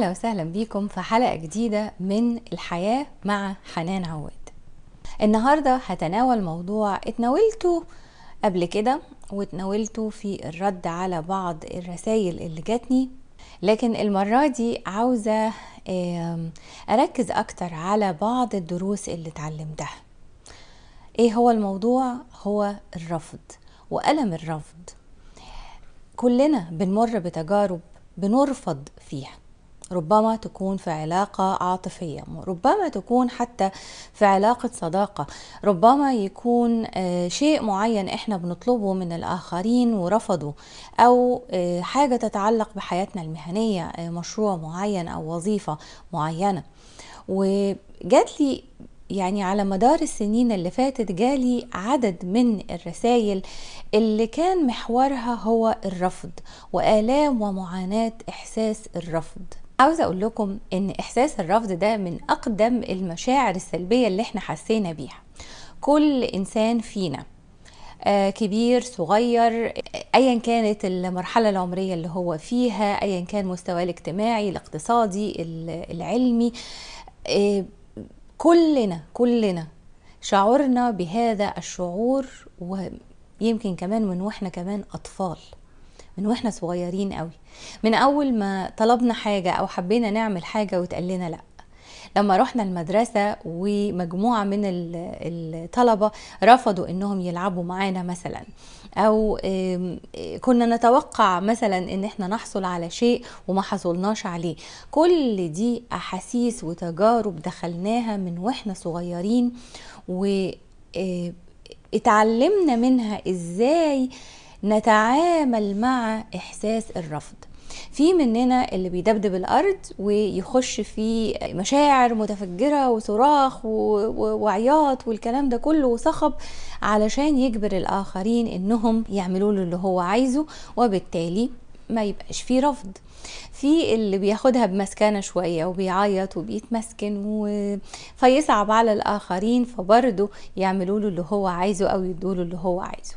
اهلا وسهلا بيكم في حلقه جديده من الحياه مع حنان عواد النهارده هتناول موضوع اتناولته قبل كده واتناولته في الرد على بعض الرسائل اللي جاتني لكن المره دي عاوزه اركز اكتر على بعض الدروس اللي اتعلمتها ايه هو الموضوع هو الرفض والم الرفض كلنا بنمر بتجارب بنرفض فيها ربما تكون في علاقة عاطفية ربما تكون حتى في علاقة صداقة ربما يكون آه، شيء معين احنا بنطلبه من الآخرين ورفضوا أو آه، حاجة تتعلق بحياتنا المهنية آه، مشروع معين أو وظيفة معينة وجات لي يعني على مدار السنين اللي فاتت جالي عدد من الرسائل اللي كان محورها هو الرفض وآلام ومعاناة إحساس الرفض عاوزة أقول لكم إن إحساس الرفض ده من أقدم المشاعر السلبية اللي إحنا حسينا بيها كل إنسان فينا آه، كبير صغير ايا كانت المرحله العمريه اللي هو فيها ايا كان مستواه الاجتماعي الاقتصادي العلمي آه، كلنا كلنا شعرنا بهذا الشعور ويمكن كمان من واحنا كمان اطفال من واحنا صغيرين قوي من اول ما طلبنا حاجه او حبينا نعمل حاجه وتقال لنا لا لما رحنا المدرسة ومجموعة من الطلبة رفضوا انهم يلعبوا معانا مثلا او كنا نتوقع مثلا ان احنا نحصل على شيء وما حصلناش عليه كل دي احاسيس وتجارب دخلناها من واحنا صغيرين واتعلمنا منها ازاي آه نتعامل مع احساس الرفض في مننا اللي بيدبدب الارض ويخش في مشاعر متفجره وصراخ وعياط والكلام ده كله وصخب علشان يجبر الاخرين انهم يعملوا له اللي هو عايزه وبالتالي ما يبقاش فيه رفض في اللي بياخدها بمسكنة شوية وبيعيط وبيتمسكن و... فيصعب على الآخرين فبرضه يعملوا له اللي هو عايزه أو يدوا له اللي هو عايزه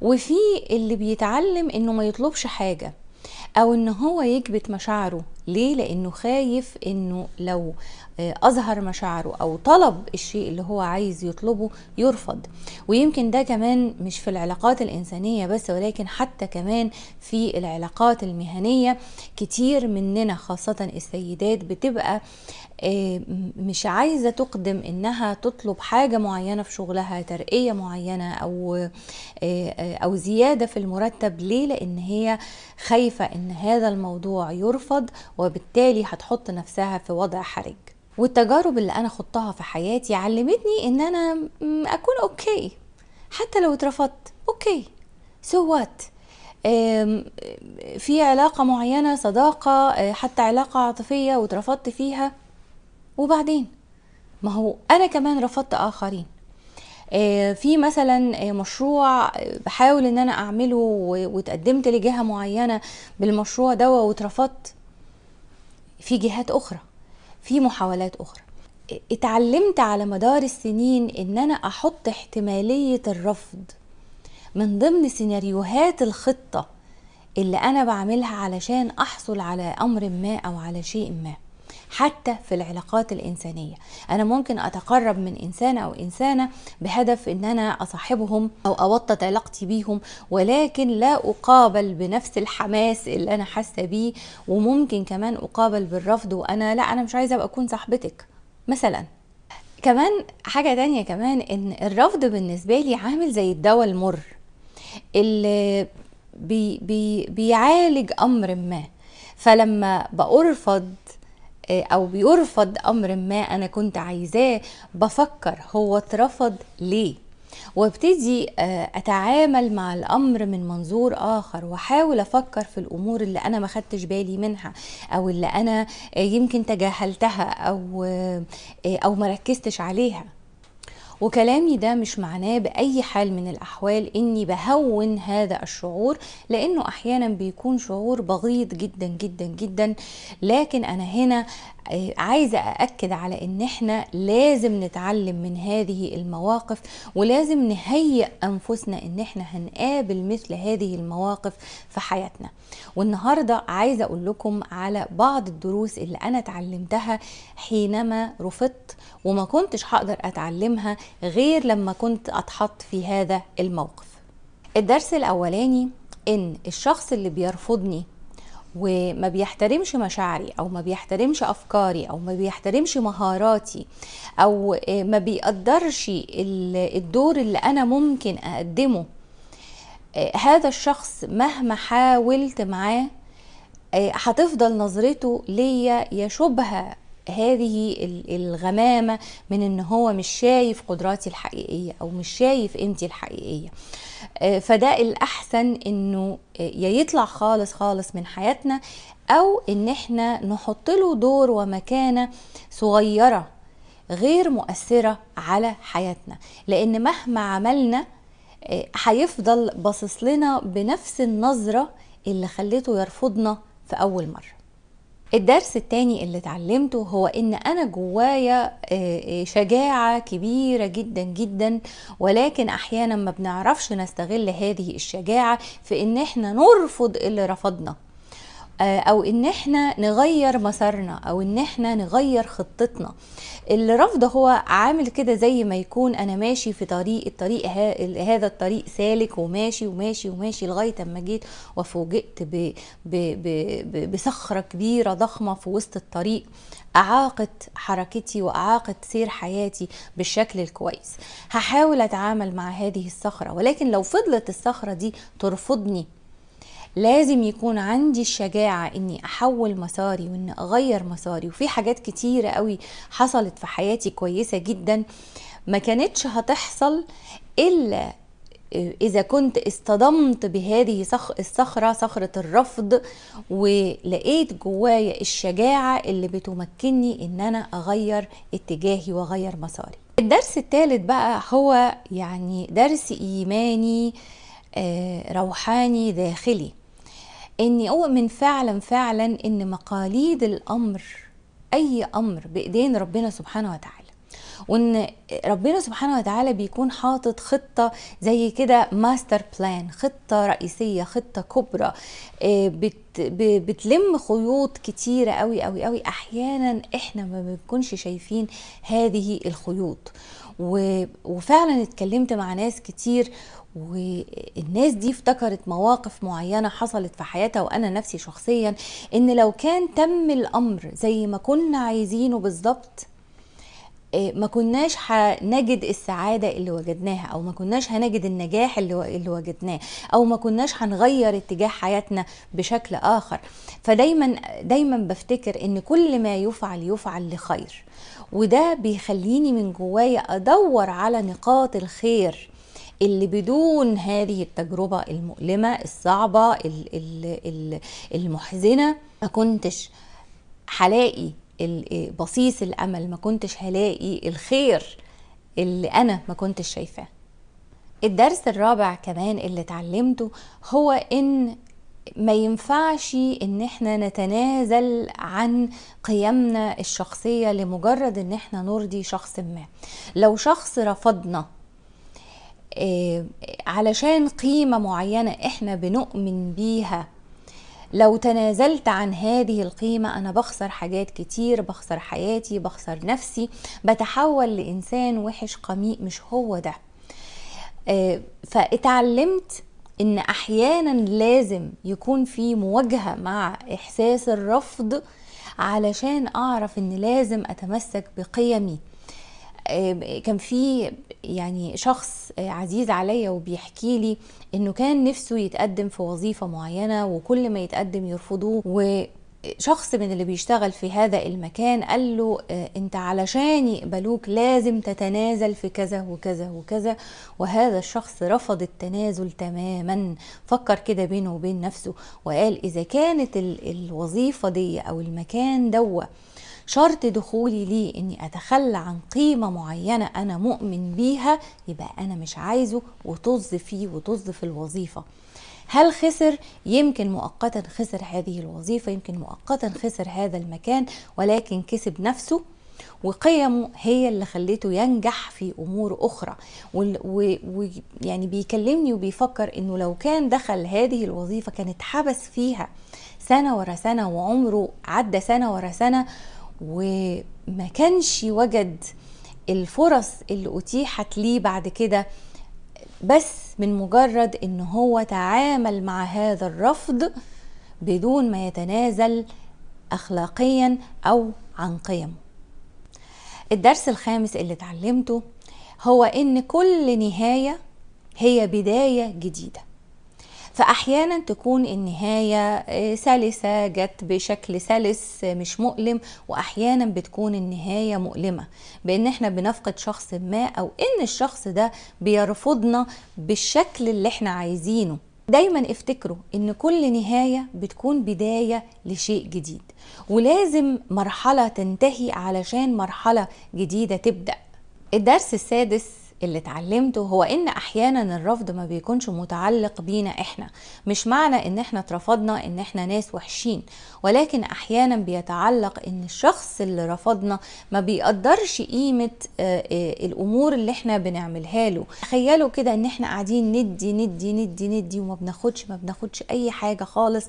وفي اللي بيتعلم انه ما يطلبش حاجه او ان هو يكبت مشاعره ليه لانه خايف انه لو آه، اظهر مشاعره او طلب الشيء اللي هو عايز يطلبه يرفض ويمكن ده كمان مش في العلاقات الانسانيه بس ولكن حتى كمان في العلاقات المهنيه كتير مننا خاصه السيدات بتبقى إيه، مش عايزه تقدم انها تطلب حاجه معينه في شغلها ترقيه معينه او إيه، إيه، او زياده في المرتب ليه لان هي خايفه ان هذا الموضوع يرفض وبالتالي هتحط نفسها في وضع حرج والتجارب اللي انا خضتها في حياتي علمتني ان انا اكون اوكي حتى لو اترفضت اوكي سو so وات في علاقة معينة صداقة حتى علاقة عاطفية واترفضت فيها وبعدين ما هو انا كمان رفضت اخرين آه، في مثلا آه، مشروع آه، بحاول ان انا اعمله وتقدمت لجهه معينه بالمشروع ده واترفضت في جهات اخرى في محاولات اخرى اتعلمت على مدار السنين ان انا احط احتماليه الرفض من ضمن سيناريوهات الخطه اللي انا بعملها علشان احصل على امر ما او على شيء ما حتى في العلاقات الإنسانية أنا ممكن أتقرب من إنسان أو إنسانة بهدف أن أنا أصاحبهم أو أوطد علاقتي بيهم ولكن لا أقابل بنفس الحماس اللي أنا حاسة بيه وممكن كمان أقابل بالرفض وأنا لا أنا مش عايزة أبقى أكون صاحبتك مثلا كمان حاجة تانية كمان إن الرفض بالنسبة لي عامل زي الدواء المر اللي بي بي بيعالج أمر ما فلما بأرفض آه، او بيرفض امر ما انا كنت عايزاه بفكر هو اترفض ليه وابتدي آه، اتعامل مع الامر من منظور اخر واحاول افكر في الامور اللي انا ما خدتش بالي منها او اللي انا آه، يمكن تجاهلتها او او ما ركزتش عليها وكلامي ده مش معناه باي حال من الاحوال اني بهون هذا الشعور لانه احيانا بيكون شعور بغيض جدا جدا جدا لكن انا هنا آه، عايزه ااكد على ان احنا لازم نتعلم من هذه المواقف ولازم نهيئ انفسنا ان احنا هنقابل مثل هذه المواقف في حياتنا والنهارده عايزه اقول لكم على بعض الدروس اللي انا اتعلمتها حينما رفضت وما كنتش هقدر اتعلمها غير لما كنت اتحط في هذا الموقف الدرس الاولاني ان الشخص اللي بيرفضني وما بيحترمش مشاعري او ما بيحترمش افكاري او ما بيحترمش مهاراتي او ما بيقدرش الدور اللي انا ممكن اقدمه هذا الشخص مهما حاولت معاه آه، هتفضل نظرته ليا يشبه هذه الغمامة من ان هو مش شايف قدراتي الحقيقية او مش شايف قيمتي الحقيقية آه، فده الاحسن انه آه، يا يطلع خالص خالص من حياتنا او ان احنا نحط له دور ومكانة صغيرة غير مؤثرة على حياتنا لان مهما عملنا آه، هيفضل باصص لنا بنفس النظرة اللي خليته يرفضنا في اول مرة الدرس التاني اللي اتعلمته هو ان انا جوايا آه، آه، شجاعة كبيرة جدا جدا ولكن احيانا ما بنعرفش نستغل هذه الشجاعة في ان احنا نرفض اللي رفضنا آه، او ان احنا نغير مسارنا او ان احنا نغير خطتنا الرفض هو عامل كده زي ما يكون انا ماشي في طريق الطريق هذا الطريق سالك وماشي وماشي وماشي لغايه اما جيت وفوجئت بصخره كبيره ضخمه في وسط الطريق اعاقت حركتي واعاقت سير حياتي بالشكل الكويس هحاول اتعامل مع هذه الصخره ولكن لو فضلت الصخره دي ترفضني لازم يكون عندي الشجاعة اني احول مساري وان اغير مساري وفي حاجات كتيرة قوي حصلت في حياتي كويسة جدا ما كانتش هتحصل الا إذا كنت اصطدمت بهذه الصخرة صخرة الرفض ولقيت جوايا الشجاعة اللي بتمكنني إن أنا أغير اتجاهي وأغير مساري الدرس الثالث بقى هو يعني درس إيماني آه، روحاني داخلي اني اؤمن فعلا فعلا ان مقاليد الامر اي امر بايدين ربنا سبحانه وتعالى وان ربنا سبحانه وتعالى بيكون حاطط خطه زي كده ماستر بلان خطه رئيسيه خطه كبرى آه، بت بتلم خيوط كتيره قوي قوي قوي احيانا احنا ما بنكونش شايفين هذه الخيوط وفعلا اتكلمت مع ناس كتير والناس دي افتكرت مواقف معينه حصلت في حياتها وانا نفسي شخصيا ان لو كان تم الامر زي ما كنا عايزينه بالظبط آه، ما كناش هنجد السعاده اللي وجدناها او ما كناش هنجد النجاح اللي اللي وجدناه او ما كناش هنغير اتجاه حياتنا بشكل اخر فدايما دايما بفتكر ان كل ما يفعل يفعل لخير وده بيخليني من جوايا ادور على نقاط الخير اللي بدون هذه التجربة المؤلمة الصعبة المحزنة ما كنتش هلاقي بصيص الأمل ما كنتش هلاقي الخير اللي أنا ما كنتش شايفاه الدرس الرابع كمان اللي اتعلمته هو ان ما ينفعش ان احنا نتنازل عن قيمنا الشخصيه لمجرد ان احنا نرضي شخص ما لو شخص رفضنا آه، علشان قيمة معينة احنا بنؤمن بيها لو تنازلت عن هذه القيمة أنا بخسر حاجات كتير بخسر حياتي بخسر نفسي بتحول لإنسان وحش قميء مش هو ده آه، فاتعلمت إن أحيانا لازم يكون في مواجهة مع إحساس الرفض علشان أعرف إن لازم أتمسك بقيمي آه، كان في يعني شخص عزيز عليا وبيحكي لي انه كان نفسه يتقدم في وظيفه معينه وكل ما يتقدم يرفضوه و شخص من اللي بيشتغل في هذا المكان قال له آه، انت علشان يقبلوك لازم تتنازل في كذا وكذا وكذا وهذا الشخص رفض التنازل تماما فكر كده بينه وبين نفسه وقال اذا كانت الوظيفه دي او المكان دوه شرط دخولي ليه اني اتخلى عن قيمه معينه انا مؤمن بيها يبقى انا مش عايزه وطز فيه وطز في الوظيفه هل خسر يمكن مؤقتا خسر هذه الوظيفه يمكن مؤقتا خسر هذا المكان ولكن كسب نفسه وقيمه هي اللي خليته ينجح في امور اخرى ويعني بيكلمني وبيفكر انه لو كان دخل هذه الوظيفه كان اتحبس فيها سنه ورا سنه وعمره عدى سنه ورا سنه وما كانش وجد الفرص اللي اتيحت ليه بعد كده بس من مجرد ان هو تعامل مع هذا الرفض بدون ما يتنازل اخلاقيا او عن قيم الدرس الخامس اللي اتعلمته هو ان كل نهايه هي بدايه جديده فأحيانا تكون النهاية آه، سلسة جت بشكل سلس آه، مش مؤلم وأحيانا بتكون النهاية مؤلمة بأن احنا بنفقد شخص ما أو أن الشخص ده بيرفضنا بالشكل اللي احنا عايزينه دايما افتكروا ان كل نهايه بتكون بدايه لشيء جديد ولازم مرحله تنتهي علشان مرحله جديده تبدا الدرس السادس اللي اتعلمته هو ان احيانا الرفض ما بيكونش متعلق بينا احنا مش معنى ان احنا اترفضنا ان احنا ناس وحشين ولكن احيانا بيتعلق ان الشخص اللي رفضنا ما بيقدرش قيمة آه، آه، الامور اللي احنا بنعملها له تخيلوا كده ان احنا قاعدين ندي ندي ندي ندي وما بناخدش ما بناخدش اي حاجة خالص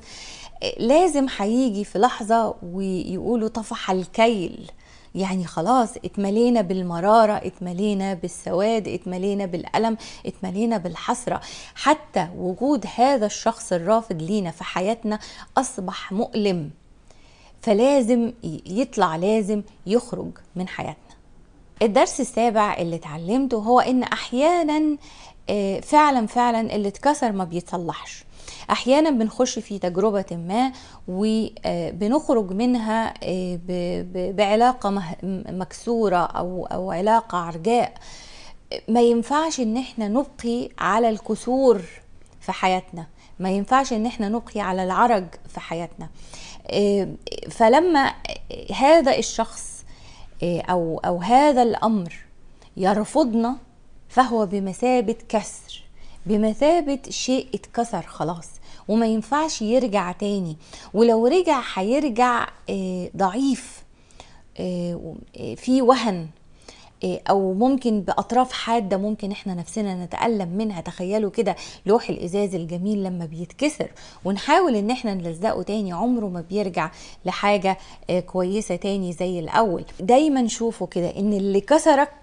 آه، لازم هيجي في لحظة ويقولوا طفح الكيل يعني خلاص اتملينا بالمرارة اتملينا بالسواد اتملينا بالألم اتملينا بالحسرة حتى وجود هذا الشخص الرافض لينا في حياتنا أصبح مؤلم فلازم يطلع لازم يخرج من حياتنا الدرس السابع اللي اتعلمته هو ان احيانا آه، فعلا فعلا اللي اتكسر ما بيتصلحش احيانا بنخش في تجربه ما وبنخرج آه، منها آه، بعلاقه مكسوره او او علاقه عرجاء ما ينفعش ان احنا نبقي على الكسور في حياتنا ما ينفعش ان احنا نبقي على العرج في حياتنا فلما هذا الشخص او او هذا الامر يرفضنا فهو بمثابة كسر بمثابة شيء اتكسر خلاص وما ينفعش يرجع تاني ولو رجع هيرجع آه، ضعيف آه، آه، في وهن او ممكن باطراف حاده ممكن احنا نفسنا نتالم منها تخيلوا كده لوح الازاز الجميل لما بيتكسر ونحاول ان احنا نلزقه تاني عمره ما بيرجع لحاجه كويسه تاني زي الاول دايما شوفوا كده ان اللي كسرك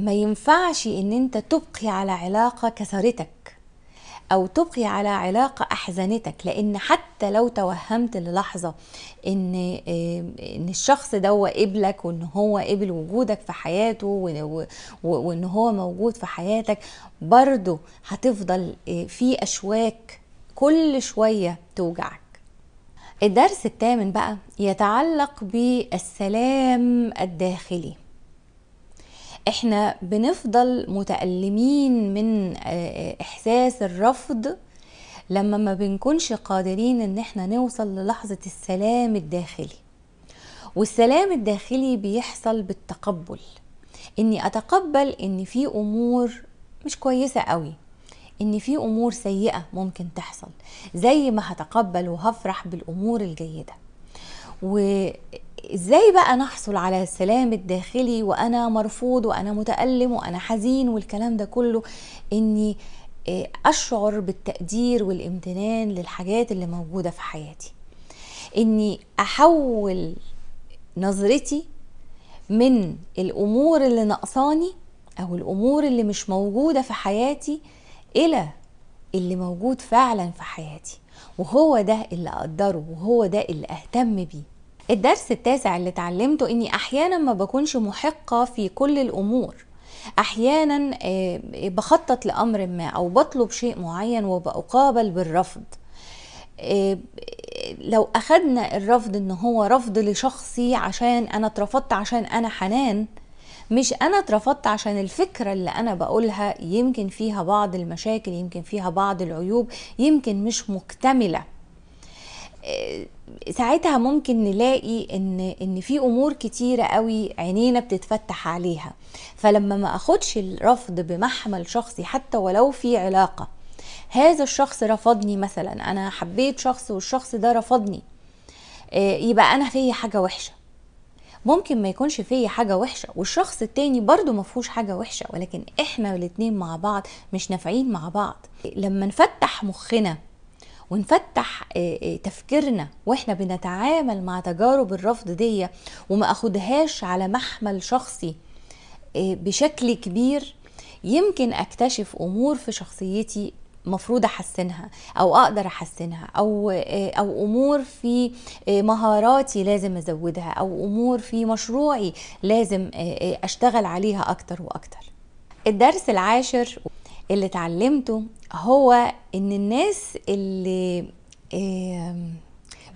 ما ينفعش ان انت تبقي على علاقه كسرتك او تبقي على علاقه احزنتك لان حتى لو توهمت للحظه ان ان الشخص ده قبلك وان هو قبل وجودك في حياته وان هو موجود في حياتك برضه هتفضل آه، في اشواك كل شويه توجعك الدرس الثامن بقى يتعلق بالسلام الداخلي احنا بنفضل متألمين من آه، آه، احساس الرفض لما ما بنكونش قادرين ان احنا نوصل للحظة السلام الداخلي والسلام الداخلي بيحصل بالتقبل اني اتقبل ان في امور مش كويسة قوي ان في امور سيئة ممكن تحصل زي ما هتقبل وهفرح بالامور الجيدة و ازاي بقى نحصل على السلام الداخلي وانا مرفوض وانا متالم وانا حزين والكلام ده كله اني آه، اشعر بالتقدير والامتنان للحاجات اللي موجوده في حياتي اني احول نظرتي من الامور اللي ناقصاني او الامور اللي مش موجوده في حياتي الى اللي موجود فعلا في حياتي وهو ده اللي اقدره وهو ده اللي اهتم بيه الدرس التاسع اللي اتعلمته اني احيانا ما بكونش محقه في كل الامور احيانا آه، بخطط لامر ما او بطلب شيء معين وبقابل بالرفض آه، لو اخدنا الرفض ان هو رفض لشخصي عشان انا اترفضت عشان انا حنان مش انا اترفضت عشان الفكره اللي انا بقولها يمكن فيها بعض المشاكل يمكن فيها بعض العيوب يمكن مش مكتمله ساعتها ممكن نلاقي ان ان في امور كتيره قوي عينينا بتتفتح عليها فلما ما اخدش الرفض بمحمل شخصي حتى ولو في علاقه هذا الشخص رفضني مثلا انا حبيت شخص والشخص ده رفضني آه، يبقى انا فيا حاجه وحشه ممكن ما يكونش فيا حاجه وحشه والشخص التاني برده ما فيهوش حاجه وحشه ولكن احنا الاتنين مع بعض مش نافعين مع بعض لما نفتح مخنا ونفتح آه، آه، تفكيرنا واحنا بنتعامل مع تجارب الرفض دي وما اخدهاش على محمل شخصي آه، بشكل كبير يمكن اكتشف امور في شخصيتي مفروض احسنها او اقدر احسنها او او امور في مهاراتي لازم ازودها او امور في مشروعي لازم اشتغل عليها اكتر واكتر الدرس العاشر اللي اتعلمته هو ان الناس اللي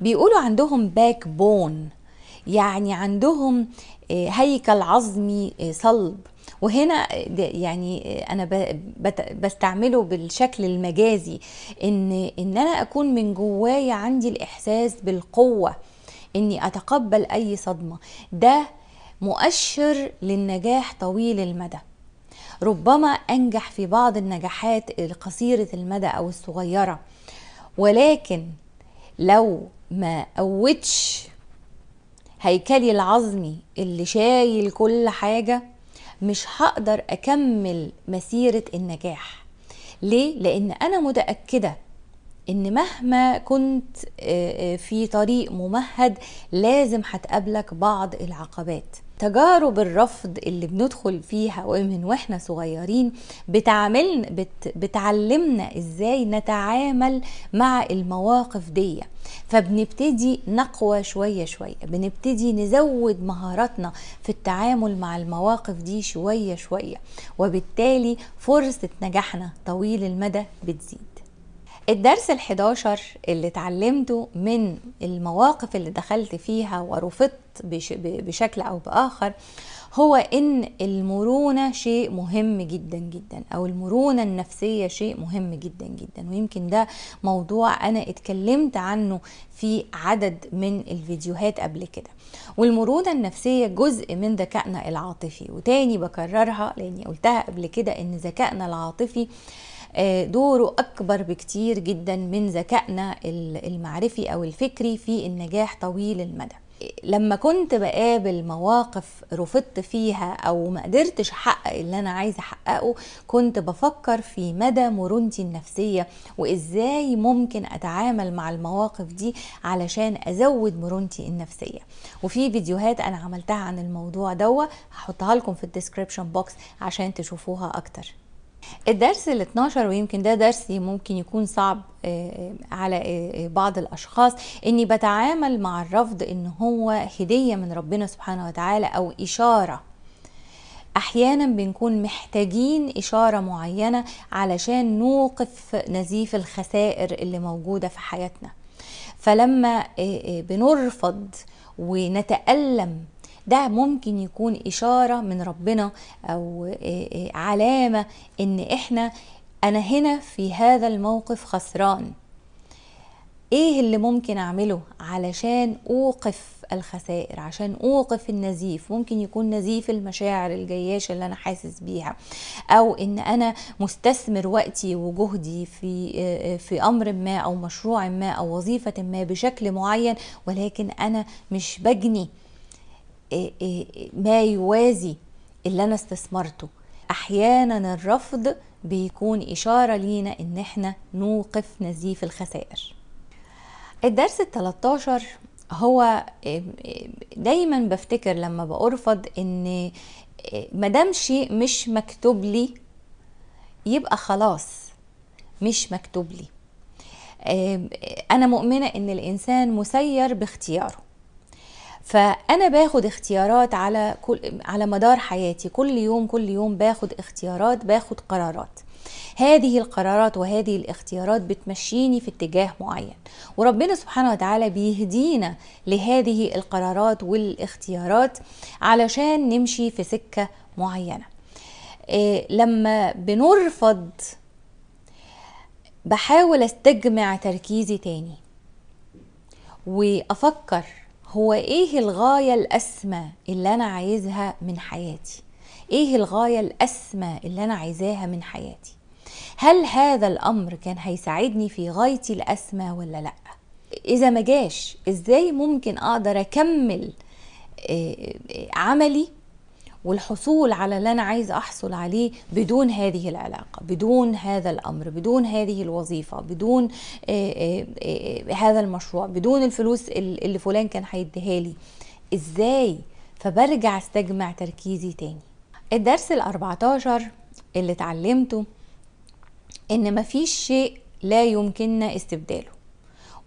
بيقولوا عندهم باك بون يعني عندهم آه، هيكل عظمي آه، صلب وهنا آه، يعني انا بستعمله بالشكل المجازي ان ان انا اكون من جوايا عندي الاحساس بالقوه اني اتقبل اي صدمه ده مؤشر للنجاح طويل المدى ربما أنجح في بعض النجاحات القصيرة المدى أو الصغيرة ولكن لو ما قوتش هيكلي العظمي اللي شايل كل حاجة مش هقدر أكمل مسيرة النجاح ليه؟ لأن أنا متأكدة ان مهما كنت في طريق ممهد لازم هتقابلك بعض العقبات تجارب الرفض اللي بندخل فيها ومن واحنا صغيرين بتعمل بت بتعلمنا ازاي نتعامل مع المواقف دي فبنبتدي نقوى شوية شوية بنبتدي نزود مهاراتنا في التعامل مع المواقف دي شوية شوية وبالتالي فرصة نجاحنا طويل المدى بتزيد الدرس ال11 اللي اتعلمته من المواقف اللي دخلت فيها ورفضت بشكل او باخر هو ان المرونه شيء مهم جدا جدا او المرونه النفسيه شيء مهم جدا جدا ويمكن ده موضوع انا اتكلمت عنه في عدد من الفيديوهات قبل كده والمرونه النفسيه جزء من ذكائنا العاطفي وتاني بكررها لاني قلتها قبل كده ان ذكائنا العاطفي آه، دوره أكبر بكتير جدا من ذكائنا المعرفي أو الفكري في النجاح طويل المدى لما كنت بقابل مواقف رفضت فيها او ما قدرتش احقق اللي انا عايزه احققه كنت بفكر في مدى مرونتي النفسيه وازاي ممكن اتعامل مع المواقف دي علشان ازود مرونتي النفسيه وفي فيديوهات انا عملتها عن الموضوع دوت هحطها لكم في الديسكريبشن بوكس عشان تشوفوها اكتر الدرس ال 12 ويمكن ده درس ممكن يكون صعب آه، آه، على آه، بعض الاشخاص اني بتعامل مع الرفض ان هو هديه من ربنا سبحانه وتعالى او اشاره احيانا بنكون محتاجين اشاره معينه علشان نوقف نزيف الخسائر اللي موجوده في حياتنا فلما بنرفض ونتالم ده ممكن يكون إشارة من ربنا أو آه، آه، علامة إن إحنا أنا هنا في هذا الموقف خسران ايه اللي ممكن اعمله علشان اوقف الخسائر عشان اوقف النزيف ممكن يكون نزيف المشاعر الجياشه اللي انا حاسس بيها او ان انا مستثمر وقتي وجهدي في آه، في امر ما او مشروع ما او وظيفه ما بشكل معين ولكن انا مش بجني إيه، إيه، ما يوازي اللي انا استثمرته احيانا الرفض بيكون اشاره لينا ان احنا نوقف نزيف الخسائر الدرس ال 13 هو دايما بفتكر لما بأرفض ان شيء مش مكتوب لي يبقى خلاص مش مكتوب لي انا مؤمنة ان الانسان مسير باختياره فانا باخد اختيارات على كل على مدار حياتي كل يوم كل يوم باخد اختيارات باخد قرارات هذه القرارات وهذه الاختيارات بتمشيني في اتجاه معين وربنا سبحانه وتعالى بيهدينا لهذه القرارات والاختيارات علشان نمشي في سكه معينه إيه لما بنرفض بحاول استجمع تركيزي تاني وافكر هو ايه الغايه الاسمى اللي انا عايزها من حياتي ايه الغايه الاسمى اللي انا عايزاها من حياتي هل هذا الامر كان هيساعدني في غايتي الاسمى ولا لا اذا ما جاش ازاي ممكن اقدر اكمل آه، آه، عملي والحصول على اللي انا عايز احصل عليه بدون هذه العلاقه بدون هذا الامر بدون هذه الوظيفه بدون آه، آه، آه، هذا المشروع بدون الفلوس اللي فلان كان هيديها لي ازاي فبرجع استجمع تركيزي تاني الدرس ال14 اللي اتعلمته ان مفيش شيء لا يمكننا استبداله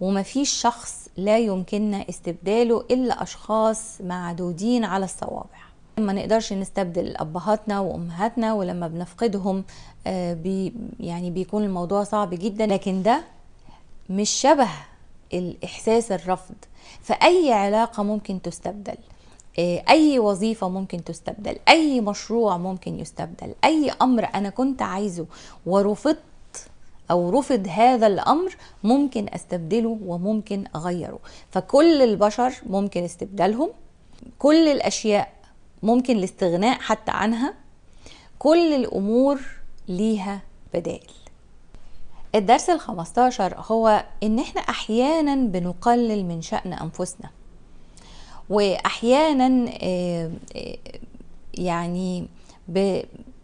ومفيش شخص لا يمكننا استبداله الا اشخاص معدودين على الصوابع ما نقدرش نستبدل ابهاتنا وامهاتنا ولما بنفقدهم آه، بي يعني بيكون الموضوع صعب جدا لكن ده مش شبه الاحساس الرفض فاي علاقه ممكن تستبدل آه، اي وظيفه ممكن تستبدل اي مشروع ممكن يستبدل اي امر انا كنت عايزه ورفضت او رفض هذا الامر ممكن استبدله وممكن اغيره فكل البشر ممكن استبدالهم كل الاشياء ممكن الاستغناء حتى عنها كل الأمور ليها بدائل الدرس ال15 هو إن إحنا أحيانا بنقلل من شأن أنفسنا وأحيانا آه، آه، يعني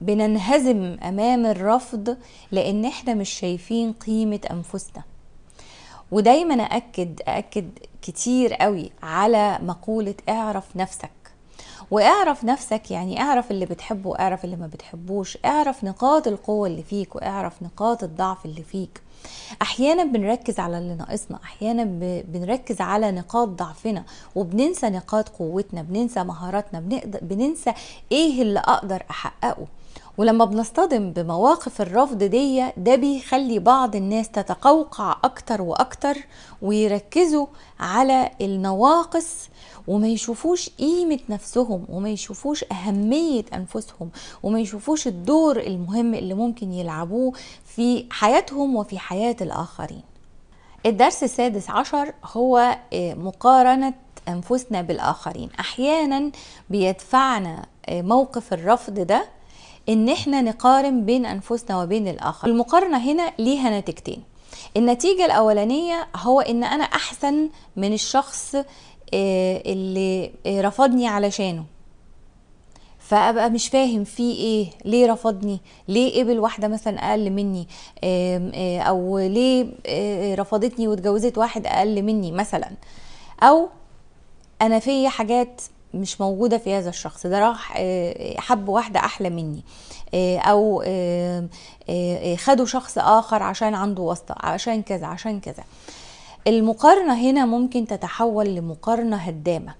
بننهزم أمام الرفض لأن إحنا مش شايفين قيمة أنفسنا ودايما اكد اكد كتير قوي على مقولة اعرف نفسك واعرف نفسك يعني اعرف اللي بتحبه واعرف اللي ما بتحبوش اعرف نقاط القوة اللي فيك واعرف نقاط الضعف اللي فيك احيانا بنركز على اللي ناقصنا احيانا بنركز على نقاط ضعفنا وبننسى نقاط قوتنا بننسى مهاراتنا بننسى ايه اللي اقدر احققه ولما بنصطدم بمواقف الرفض دي ده بيخلي بعض الناس تتقوقع اكتر واكتر ويركزوا على النواقص وما يشوفوش قيمة نفسهم وما يشوفوش أهمية أنفسهم وما يشوفوش الدور المهم اللي ممكن يلعبوه في حياتهم وفي حياة الآخرين الدرس السادس عشر هو آه، مقارنة أنفسنا بالآخرين أحيانا بيدفعنا آه، موقف الرفض ده ان احنا نقارن بين انفسنا وبين الاخر المقارنه هنا ليها نتيجتين النتيجه الاولانيه هو ان انا احسن من الشخص آه، اللي رفضني علشانه فابقى مش فاهم في ايه ليه رفضني ليه قبل واحده مثلا اقل مني آه، او ليه آه، رفضتني واتجوزت واحد اقل مني مثلا او انا في حاجات مش موجوده في هذا الشخص ده راح آه، حب واحده احلى مني آه، او آه، خدوا شخص اخر عشان عنده واسطه عشان كذا عشان كذا المقارنه هنا ممكن تتحول لمقارنه هدامه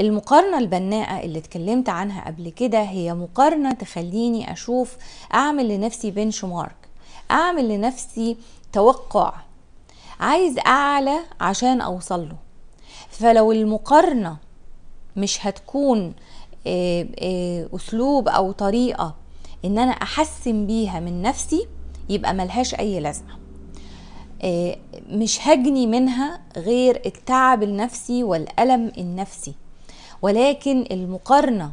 المقارنة البناءة اللي اتكلمت عنها قبل كده هي مقارنة تخليني أشوف أعمل لنفسي بنش مارك أعمل لنفسي توقع عايز أعلى عشان أوصله فلو المقارنة مش هتكون آه، آه، اسلوب او طريقه ان انا احسن بيها من نفسي يبقى ملهاش اي لازمه آه، مش هجني منها غير التعب النفسي والالم النفسي ولكن المقارنه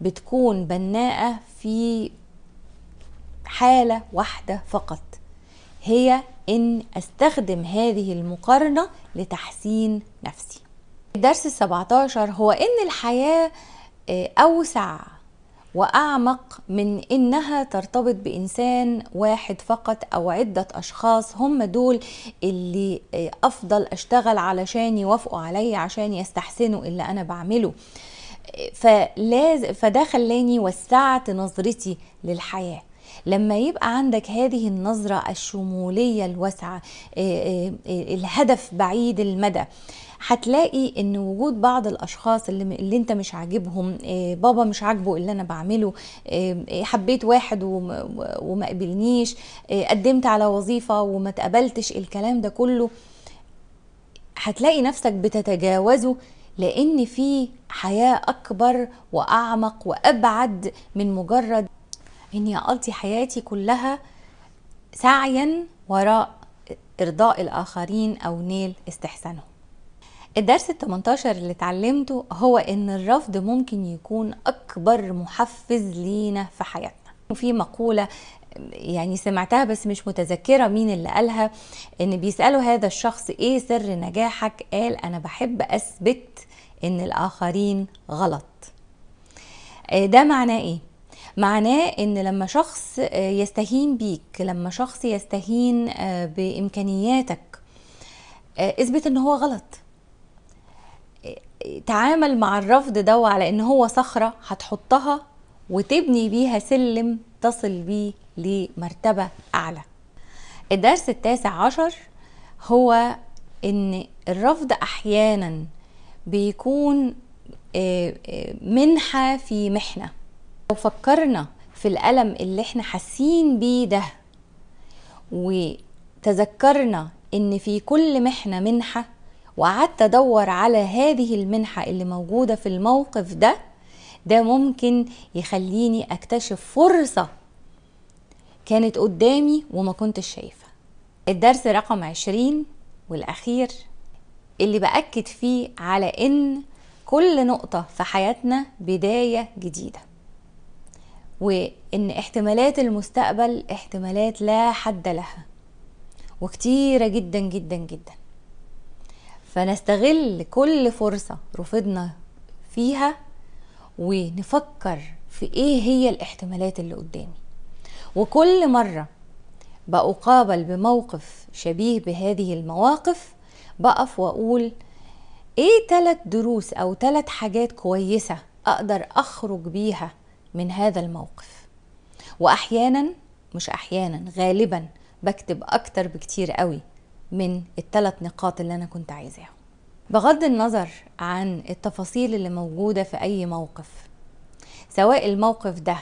بتكون بناءه في حاله واحده فقط هي ان استخدم هذه المقارنه لتحسين نفسي الدرس ال 17 هو إن الحياة آه، أوسع وأعمق من إنها ترتبط بإنسان واحد فقط أو عدة أشخاص هم دول اللي آه، أفضل أشتغل علشان يوافقوا عليا عشان يستحسنوا اللي أنا بعمله فلاز فده خلاني وسعت نظرتي للحياه لما يبقى عندك هذه النظرة الشمولية الواسعة آه، الهدف بعيد المدى هتلاقي ان وجود بعض الاشخاص اللي, اللي انت مش عاجبهم آه، بابا مش عاجبه اللي انا بعمله آه، آه، حبيت واحد وما قبلنيش قدمت على وظيفه وما اتقبلتش الكلام ده كله هتلاقي نفسك بتتجاوزه لان في حياه اكبر واعمق وابعد من مجرد اني اقضي حياتي كلها سعيا وراء ارضاء الاخرين او نيل استحسانهم الدرس ال 18 اللي اتعلمته هو ان الرفض ممكن يكون اكبر محفز لينا في حياتنا وفي مقوله يعني سمعتها بس مش متذكره مين اللي قالها ان بيسالوا هذا الشخص ايه سر نجاحك قال انا بحب اثبت ان الاخرين غلط آه، ده معناه ايه معناه ان لما شخص آه، يستهين بيك لما شخص يستهين آه، بامكانياتك اثبت ان هو غلط تعامل مع الرفض ده على ان هو صخرة هتحطها وتبني بيها سلم تصل بيه لمرتبة أعلى الدرس التاسع عشر هو ان الرفض احيانا بيكون آه، آه، منحة في محنة لو فكرنا في الألم اللي احنا حاسين بيه ده وتذكرنا ان في كل محنة منحة وقعدت ادور على هذه المنحه اللي موجوده في الموقف ده ده ممكن يخليني اكتشف فرصه كانت قدامي وما كنتش شايفها الدرس رقم عشرين والأخير اللي بأكد فيه على إن كل نقطة في حياتنا بداية جديدة وإن احتمالات المستقبل احتمالات لا حد لها وكتيرة جدا جدا جدا فنستغل كل فرصة رفضنا فيها ونفكر في ايه هي الاحتمالات اللي قدامي وكل مرة بقابل بموقف شبيه بهذه المواقف بقف واقول ايه تلت دروس او تلت حاجات كويسة اقدر اخرج بيها من هذا الموقف واحيانا مش احيانا غالبا بكتب اكتر بكتير قوي من الثلاث نقاط اللي انا كنت عايزاها بغض النظر عن التفاصيل اللي موجوده في اي موقف سواء الموقف ده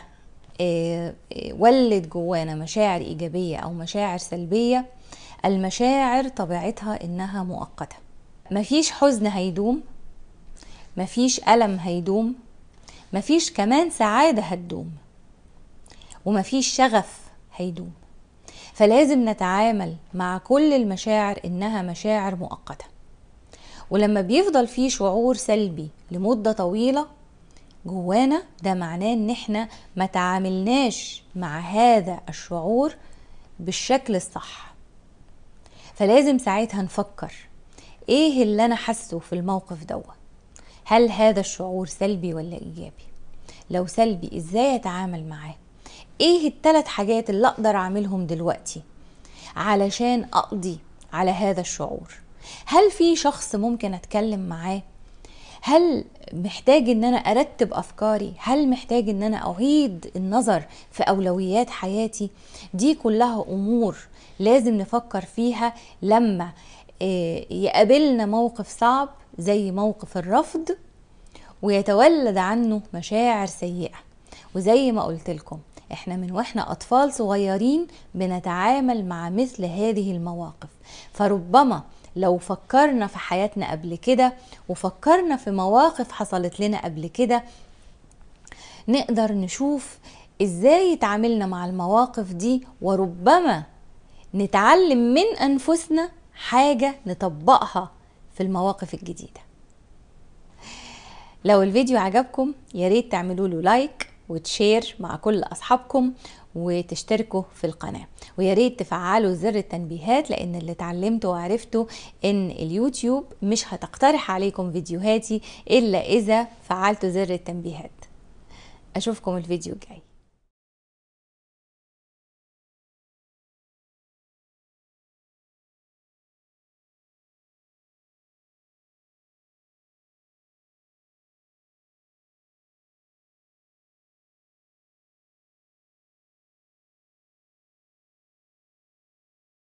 آه، آه، ولد جوانا مشاعر ايجابيه او مشاعر سلبيه المشاعر طبيعتها انها مؤقته مفيش حزن هيدوم مفيش الم هيدوم مفيش كمان سعاده هتدوم ومفيش شغف هيدوم فلازم نتعامل مع كل المشاعر انها مشاعر مؤقته ولما بيفضل فيه شعور سلبي لمده طويله جوانا ده معناه ان احنا ما تعاملناش مع هذا الشعور بالشكل الصح فلازم ساعتها نفكر ايه اللي انا حاسه في الموقف ده هل هذا الشعور سلبي ولا ايجابي لو سلبي ازاي اتعامل معاه ايه التلات حاجات اللي اقدر اعملهم دلوقتي علشان اقضي على هذا الشعور هل في شخص ممكن اتكلم معاه هل محتاج ان انا ارتب افكاري هل محتاج ان انا اعيد النظر في اولويات حياتي دي كلها امور لازم نفكر فيها لما آه، يقابلنا موقف صعب زي موقف الرفض ويتولد عنه مشاعر سيئه وزي ما قلت لكم احنا من واحنا اطفال صغيرين بنتعامل مع مثل هذه المواقف فربما لو فكرنا في حياتنا قبل كده وفكرنا في مواقف حصلت لنا قبل كده نقدر نشوف ازاي اتعاملنا مع المواقف دي وربما نتعلم من انفسنا حاجه نطبقها في المواقف الجديده لو الفيديو عجبكم ياريت تعملوا له لايك وتشير مع كل أصحابكم وتشتركوا في القناة وياريت تفعلوا زر التنبيهات لأن اللي اتعلمته وعرفته إن اليوتيوب مش هتقترح عليكم فيديوهاتي إلا إذا فعلتوا زر التنبيهات أشوفكم الفيديو الجاي